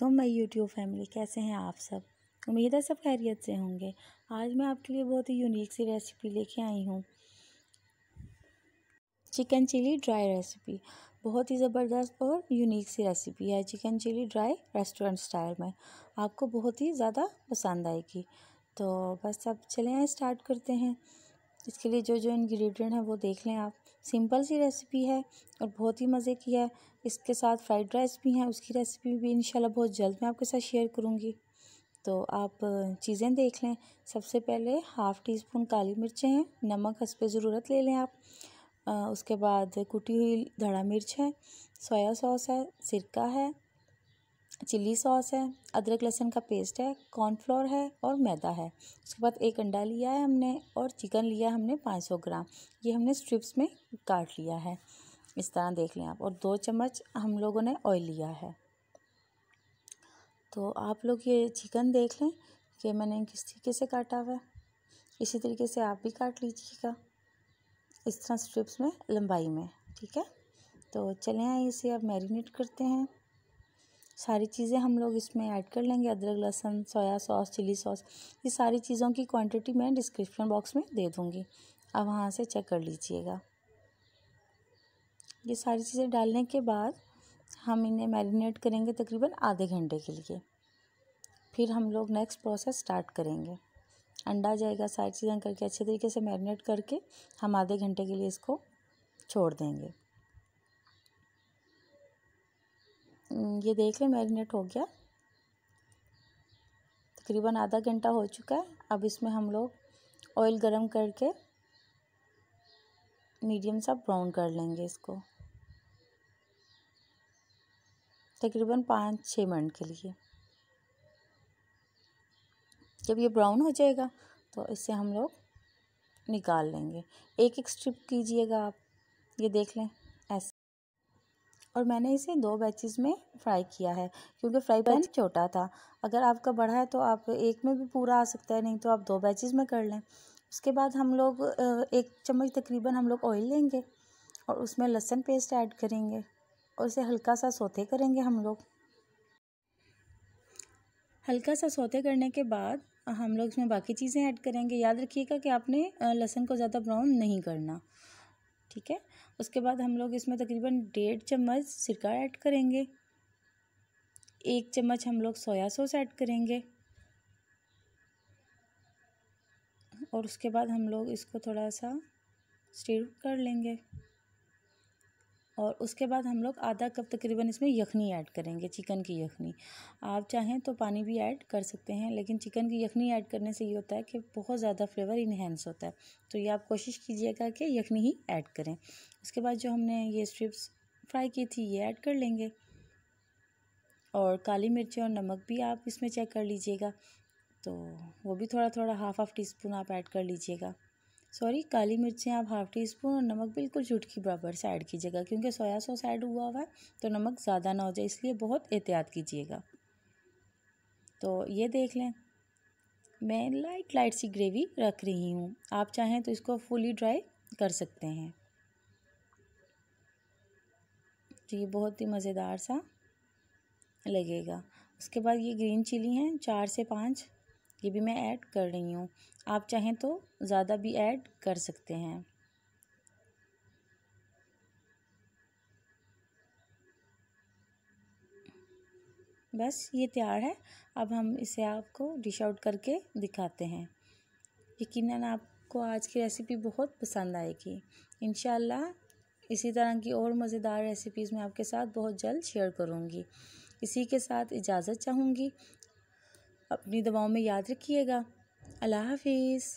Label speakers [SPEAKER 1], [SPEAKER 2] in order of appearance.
[SPEAKER 1] welcome मई YouTube family कैसे हैं आप सब उम्मीद है सब खैरियत से होंगे आज मैं आपके लिए बहुत ही यूनिक सी रेसिपी लेके आई हूँ चिकन चिली ड्राई रेसिपी बहुत ही ज़बरदस्त और यूनिक सी रेसिपी है chicken chilli dry restaurant style में आपको बहुत ही ज़्यादा पसंद आएगी तो बस अब चलें स्टार्ट करते हैं इसके लिए जो जो इन्ग्रीडियंट हैं वो देख लें आप सिंपल सी रेसिपी है और बहुत ही मज़े की है इसके साथ फ्राइड राइस भी हैं उसकी रेसिपी भी इंशाल्लाह बहुत जल्द मैं आपके साथ शेयर करूँगी तो आप चीज़ें देख लें सबसे पहले हाफ़ टी स्पून काली मिर्चें हैं नमक हंस पे ज़रूरत ले लें आप आ, उसके बाद कुटी हुई धड़ा मिर्च है सोया सॉस है सिरका है चिली सॉस है अदरक लहसुन का पेस्ट है कॉर्नफ्लोर है और मैदा है उसके बाद एक अंडा लिया है हमने और चिकन लिया हमने पाँच सौ ग्राम ये हमने स्ट्रिप्स में काट लिया है इस तरह देख लें आप और दो चम्मच हम लोगों ने ऑयल लिया है तो आप लोग ये चिकन देख लें कि मैंने किस तरीके से काटा हुआ है इसी तरीके से आप भी काट लीजिएगा इस तरह स्ट्रिप्स में लंबाई में ठीक है तो चलें आइए इसे अब मैरिनेट करते हैं सारी चीज़ें हम लोग इसमें ऐड कर लेंगे अदरक लहसुन सोया सॉस चिली सॉस ये सारी चीज़ों की क्वांटिटी मैं डिस्क्रिप्शन बॉक्स में दे दूँगी अब वहाँ से चेक कर लीजिएगा ये सारी चीज़ें डालने के बाद हम इन्हें मैरिनेट करेंगे तकरीबन आधे घंटे के लिए फिर हम लोग नेक्स्ट प्रोसेस स्टार्ट करेंगे अंडा जाएगा सारी चीज़ें करके अच्छे तरीके से मैरिनेट करके हम आधे घंटे के लिए इसको छोड़ देंगे हम्म, ये देख लें मैरिनेट हो गया तकरीबन आधा घंटा हो चुका है अब इसमें हम लोग ऑयल गरम करके मीडियम सा ब्राउन कर लेंगे इसको तकरीबन पाँच छः मिनट के लिए जब ये ब्राउन हो जाएगा तो इसे हम लोग निकाल लेंगे एक एक स्ट्रिप कीजिएगा आप ये देख लें ऐसे और मैंने इसे दो बैचेस में फ्राई किया है क्योंकि फ्राई तो पैन छोटा था अगर आपका बड़ा है तो आप एक में भी पूरा आ सकता है नहीं तो आप दो बैचेस में कर लें उसके बाद हम लोग एक चम्मच तकरीबन हम लोग ऑयल लेंगे और उसमें लहसन पेस्ट ऐड करेंगे और उसे हल्का सा सोते करेंगे हम लोग हल्का सा सोते करने के बाद हम लोग इसमें बाकी चीज़ें ऐड करेंगे याद रखिएगा कि आपने लहसन को ज़्यादा ब्राउन नहीं करना ठीक है उसके बाद हम लोग इसमें तकरीबन डेढ़ चम्मच सिरका ऐड करेंगे एक चम्मच हम लोग सोया सॉस ऐड करेंगे और उसके बाद हम लोग इसको थोड़ा सा स्टीर कर लेंगे और उसके बाद हम लोग आधा कप तकरीबन इसमें यखनी ऐड करेंगे चिकन की यखनी आप चाहें तो पानी भी ऐड कर सकते हैं लेकिन चिकन की यखनी ऐड करने से ये होता है कि बहुत ज़्यादा फ्लेवर इन्हेंस होता है तो ये आप कोशिश कीजिएगा कि यखनी ही ऐड करें उसके बाद जो हमने ये स्ट्रिप्स फ्राई की थी ये ऐड कर लेंगे और काली मिर्ची और नमक भी आप इसमें चेक कर लीजिएगा तो वो भी थोड़ा थोड़ा हाफ़ हाफ़ टी स्पून आप ऐड कर लीजिएगा सॉरी काली मिर्चें आप हाफ़ टी स्पून और नमक बिल्कुल चुटकी बराबर से ऐड कीजिएगा क्योंकि सोया सॉस ऐड हुआ हुआ है तो नमक ज़्यादा ना हो जाए इसलिए बहुत एहतियात कीजिएगा तो ये देख लें मैं लाइट लाइट सी ग्रेवी रख रही हूँ आप चाहें तो इसको फुली ड्राई कर सकते हैं तो ये बहुत ही मज़ेदार सा लगेगा उसके बाद ये ग्रीन चिली हैं चार से पाँच ये भी मैं ऐड कर रही हूँ आप चाहें तो ज़्यादा भी ऐड कर सकते हैं बस ये तैयार है अब हम इसे आपको डिश आउट करके दिखाते हैं यकीनन आपको आज की रेसिपी बहुत पसंद आएगी इन इसी तरह की और मज़ेदार रेसिपीज़ मैं आपके साथ बहुत जल्द शेयर करूँगी इसी के साथ इजाज़त चाहूँगी अपनी दवाओं में याद रखिएगा अल्लाह हाफिज़